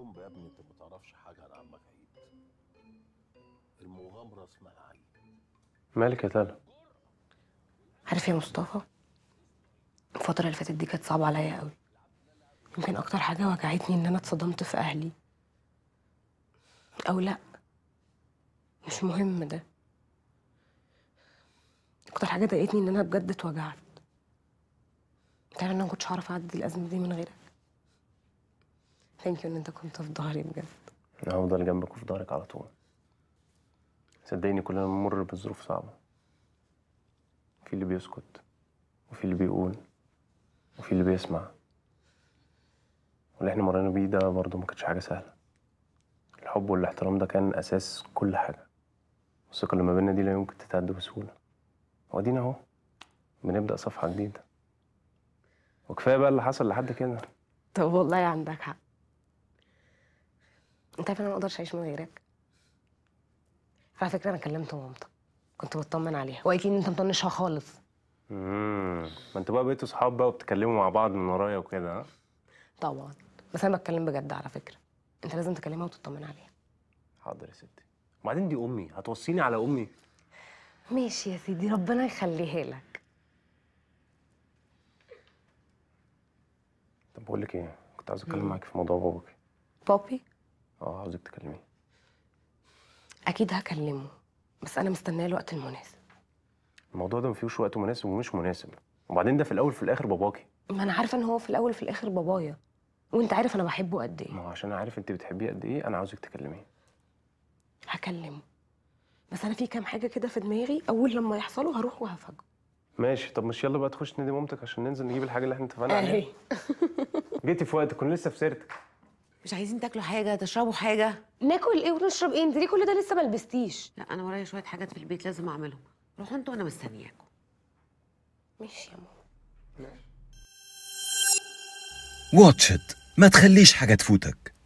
بومب يا ابني انت ما تعرفش حاجه عن عمك عيد المغامره اسمها عيد مالك يا تالا عارف يا مصطفى الفتره اللي فاتت دي كانت صعبه عليا قوي يمكن اكتر حاجه وجعتني ان انا اتصدمت في اهلي او لا مش مهم ده اكتر حاجه ضايقتني ان انا بجد اتوجعت يعني انا ما كنتش هعرف اعدي الازمه دي من غيرك ثانك يو ان انت كنت في ظهري بجد هفضل جنبك وفي ظهرك على طول صدقني كلنا بنمر بظروف صعبة في اللي بيسكت وفي اللي بيقول وفي اللي بيسمع واللي احنا مرينا بيه ده برضه ما كانش حاجة سهلة الحب والاحترام ده كان أساس كل حاجة والثقة اللي ما بينا دي لا يمكن تتعدى بسهولة وادينا اهو بنبدأ صفحة جديدة وكفاية بقى اللي حصل لحد كده طب والله عندك حق انت عارف انا ما اقدرش اعيش من غيرك فعلى فكره انا كلمت مامتك كنت بطمن عليها وقالت لي ان انت مطنشها خالص امم ما انتوا بقى بقيتوا صحاب بقى وبتتكلموا مع بعض من ورايا وكده ها طبعا بس انا بتكلم بجد على فكره انت لازم تكلمها وتطمن عليها حاضر يا ستي وبعدين دي امي هتوصيني على امي ماشي يا سيدي ربنا يخليها لك طب بقول لك ايه كنت عايز اتكلم معاكي في موضوع بابك بابي اه عاوزك تكلميه اكيد هكلمه بس انا مستنيه الوقت المناسب الموضوع ده مفيهوش وقت مناسب ومش مناسب وبعدين ده في الاول في الاخر باباكي ما انا عارفه ان هو في الاول في الاخر بابايا وانت عارف انا بحبه قد ايه ما هو عشان عارف انت بتحبيه قد ايه انا عاوزك تكلميه هكلمه بس انا في كام حاجه كده في دماغي اول لما يحصلوا هروح وهفاجئه ماشي طب مش يلا بقى تخش نادي مامتك عشان ننزل نجيب الحاجه اللي احنا اتفقنا عليها جيتي في وقتك كنت لسه في سيرتك مش عايزين تاكلوا حاجه تشربوا حاجه ناكل ايه ونشرب ايه انت ليه كل ده لسه ما لبستيش لا انا ورايا شويه حاجات في البيت لازم اعملهم روحوا انتوا وانا مستنياكم ماشي يا ماما ماشي واتش ما تخليش حاجه تفوتك